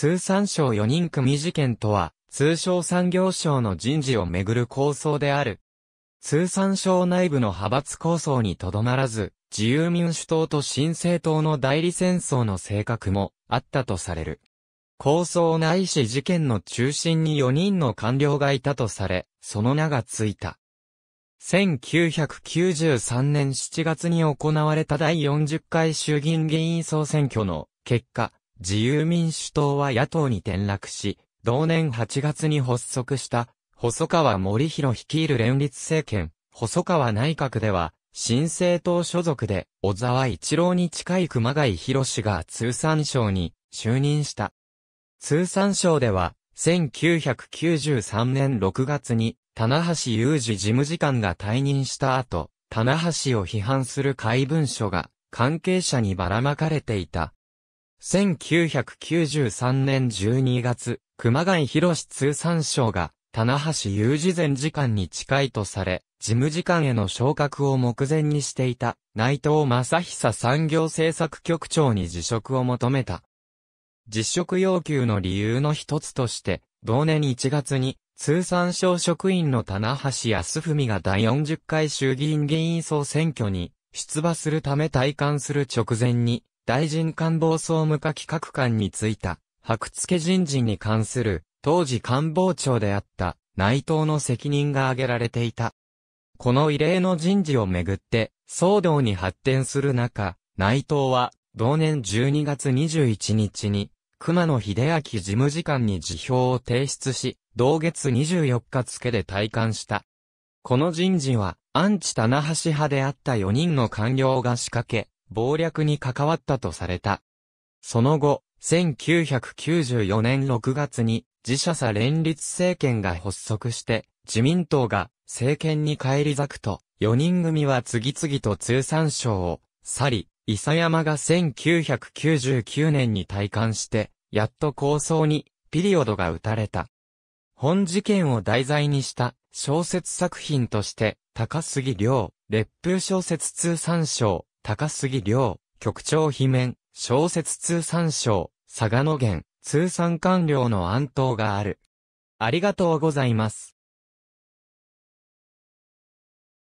通産省4人組事件とは、通商産業省の人事をめぐる構想である。通産省内部の派閥構想にとどまらず、自由民主党と新政党の代理戦争の性格もあったとされる。構想ないし事件の中心に4人の官僚がいたとされ、その名がついた。1993年7月に行われた第40回衆議院議員総選挙の結果、自由民主党は野党に転落し、同年8月に発足した、細川森弘率いる連立政権、細川内閣では、新政党所属で、小沢一郎に近い熊谷博士が通産省に就任した。通産省では、1993年6月に、棚橋雄二事務次官が退任した後、棚橋を批判する怪文書が、関係者にばらまかれていた。1993年12月、熊谷博士通産省が、棚橋有事前時間に近いとされ、事務次官への昇格を目前にしていた、内藤正久産業政策局長に辞職を求めた。辞職要求の理由の一つとして、同年1月に、通産省職員の棚橋康文が第40回衆議院議員総選挙に、出馬するため退官する直前に、大臣官房総務課企画官についた、白付人事に関する、当時官房長であった、内藤の責任が挙げられていた。この異例の人事をめぐって、騒動に発展する中、内藤は、同年12月21日に、熊野秀明事務次官に辞表を提出し、同月24日付で退官した。この人事は、アンチ棚橋派であった4人の官僚が仕掛け、謀略に関わったとされた。その後、1994年6月に自社さ連立政権が発足して、自民党が政権に返り咲くと、4人組は次々と通産省を去り、伊佐山が1999年に退官して、やっと構想にピリオドが打たれた。本事件を題材にした小説作品として、高杉良、烈風小説通産省、高杉良、局長罷免、小説通産省、佐賀野源、通産官僚の安東がある。ありがとうございます。